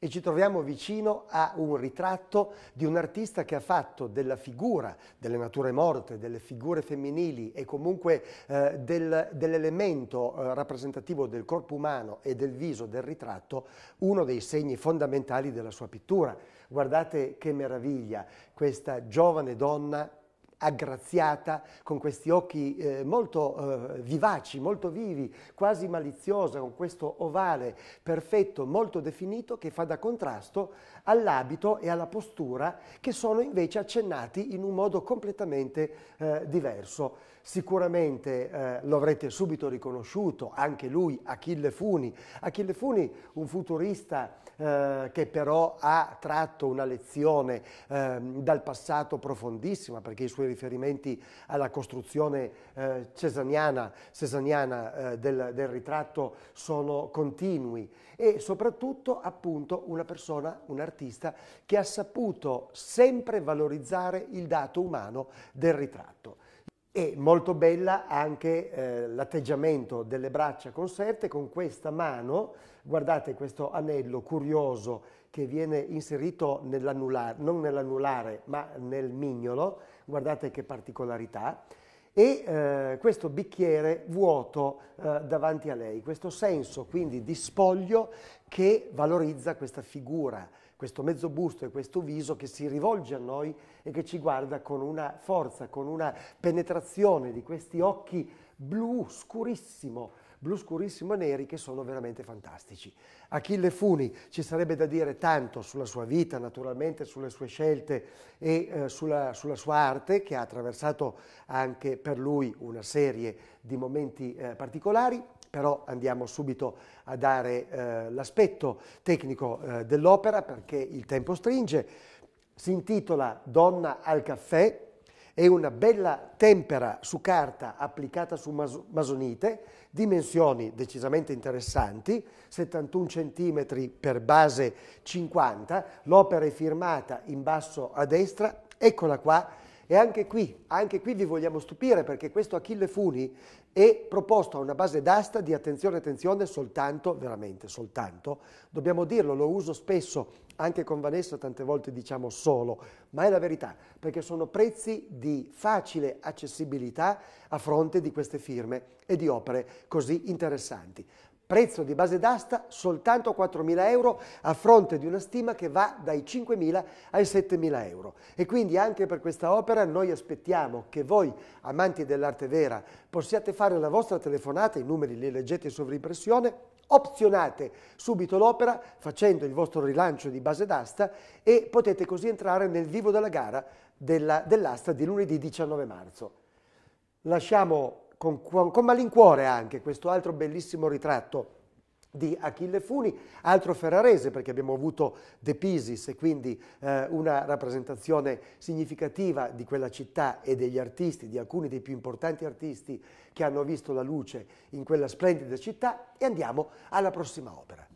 e ci troviamo vicino a un ritratto di un artista che ha fatto della figura delle nature morte, delle figure femminili e comunque eh, del, dell'elemento eh, rappresentativo del corpo umano e del viso del ritratto uno dei segni fondamentali della sua pittura. Guardate che meraviglia questa giovane donna aggraziata, con questi occhi eh, molto eh, vivaci, molto vivi, quasi maliziosa, con questo ovale perfetto, molto definito, che fa da contrasto all'abito e alla postura che sono invece accennati in un modo completamente eh, diverso. Sicuramente eh, lo avrete subito riconosciuto, anche lui, Achille Funi. Achille Funi, un futurista eh, che però ha tratto una lezione ehm, dal passato profondissima, perché i suoi riferimenti alla costruzione eh, cesaniana, cesaniana eh, del, del, ritratto sono continui e soprattutto appunto una persona, un artista che ha saputo sempre valorizzare il dato umano del ritratto. E molto bella anche eh, l'atteggiamento delle braccia conserte con questa mano, guardate questo anello curioso che viene inserito nell'anulare, non nell'anulare ma nel mignolo, guardate che particolarità, e eh, questo bicchiere vuoto eh, davanti a lei, questo senso quindi di spoglio che valorizza questa figura questo mezzo busto e questo viso che si rivolge a noi e che ci guarda con una forza, con una penetrazione di questi occhi blu scurissimo, blu scurissimo e neri che sono veramente fantastici. Achille Funi ci sarebbe da dire tanto sulla sua vita, naturalmente sulle sue scelte e eh, sulla, sulla, sua arte che ha attraversato anche per lui una serie di momenti eh, particolari però andiamo subito a dare eh, l'aspetto tecnico eh, dell'opera perché il tempo stringe. Si intitola Donna al caffè, è una bella tempera su carta applicata su mas masonite, dimensioni decisamente interessanti, 71 cm per base 50, l'opera è firmata in basso a destra, eccola qua, e anche qui, anche qui vi vogliamo stupire perché questo Achille Funi è proposto a una base d'asta di attenzione, attenzione, soltanto, veramente soltanto, dobbiamo dirlo, lo uso spesso anche con Vanessa tante volte diciamo solo, ma è la verità, perché sono prezzi di facile accessibilità a fronte di queste firme e di opere così interessanti prezzo di base d'asta soltanto 4.000 euro a fronte di una stima che va dai 5.000 ai 7.000 euro. E quindi anche per questa opera noi aspettiamo che voi, amanti dell'arte vera, possiate fare la vostra telefonata, i numeri li leggete in sovrimpressione, opzionate subito l'opera facendo il vostro rilancio di base d'asta e potete così entrare nel vivo della gara dell'asta di lunedì 19 marzo. Lasciamo con, con malincuore anche questo altro bellissimo ritratto di Achille Funi, altro ferrarese perché abbiamo avuto De Pisis e quindi eh, una rappresentazione significativa di quella città e degli artisti, di alcuni dei più importanti artisti che hanno visto la luce in quella splendida città e andiamo alla prossima opera.